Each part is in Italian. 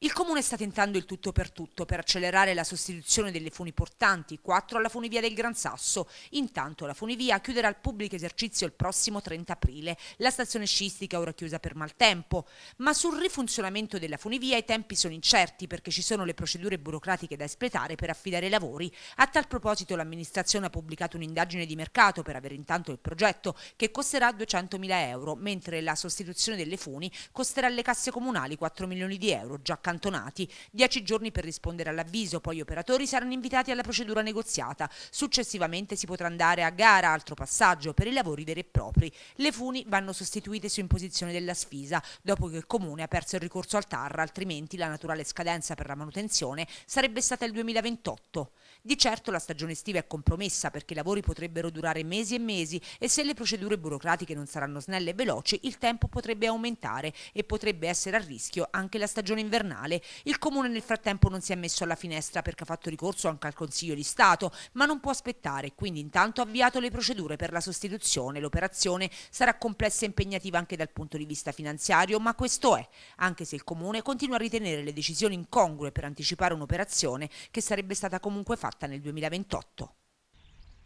Il comune sta tentando il tutto per tutto per accelerare la sostituzione delle funi portanti, 4 alla funivia del Gran Sasso. Intanto la funivia chiuderà al pubblico esercizio il prossimo 30 aprile. La stazione scistica ora chiusa per maltempo. Ma sul rifunzionamento della funivia i tempi sono incerti perché ci sono le procedure burocratiche da espletare per affidare i lavori. A tal proposito l'amministrazione ha pubblicato un'indagine di mercato per avere intanto il progetto che costerà 200.000 euro, mentre la sostituzione delle funi costerà alle casse comunali 4 milioni di euro già accantonati. Dieci giorni per rispondere all'avviso, poi gli operatori saranno invitati alla procedura negoziata. Successivamente si potrà andare a gara, altro passaggio, per i lavori veri e propri. Le funi vanno sostituite su imposizione della sfisa, dopo che il Comune ha perso il ricorso al TAR, altrimenti la naturale scadenza per la manutenzione sarebbe stata il 2028. Di certo la stagione estiva è compromessa perché i lavori potrebbero durare mesi e mesi e se le procedure burocratiche non saranno snelle e veloci il tempo potrebbe aumentare e potrebbe essere a rischio anche la stagione invernale nazionale. Il comune nel frattempo non si è messo alla finestra perché ha fatto ricorso anche al Consiglio di Stato, ma non può aspettare, quindi intanto ha avviato le procedure per la sostituzione. L'operazione sarà complessa e impegnativa anche dal punto di vista finanziario, ma questo è, anche se il comune continua a ritenere le decisioni incongrue per anticipare un'operazione che sarebbe stata comunque fatta nel 2028.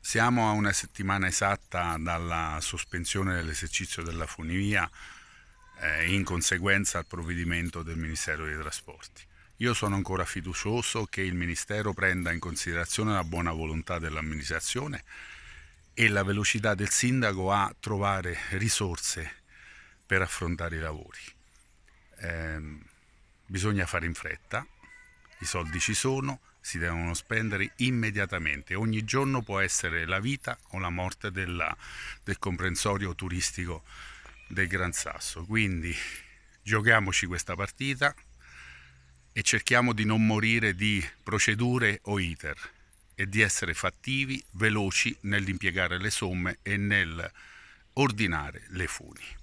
Siamo a una settimana esatta dalla sospensione dell'esercizio della funivia eh, in conseguenza al provvedimento del Ministero dei Trasporti. Io sono ancora fiducioso che il Ministero prenda in considerazione la buona volontà dell'amministrazione e la velocità del sindaco a trovare risorse per affrontare i lavori. Eh, bisogna fare in fretta, i soldi ci sono, si devono spendere immediatamente. Ogni giorno può essere la vita o la morte della, del comprensorio turistico del Gran Sasso. Quindi giochiamoci questa partita e cerchiamo di non morire di procedure o iter e di essere fattivi, veloci nell'impiegare le somme e nel ordinare le funi.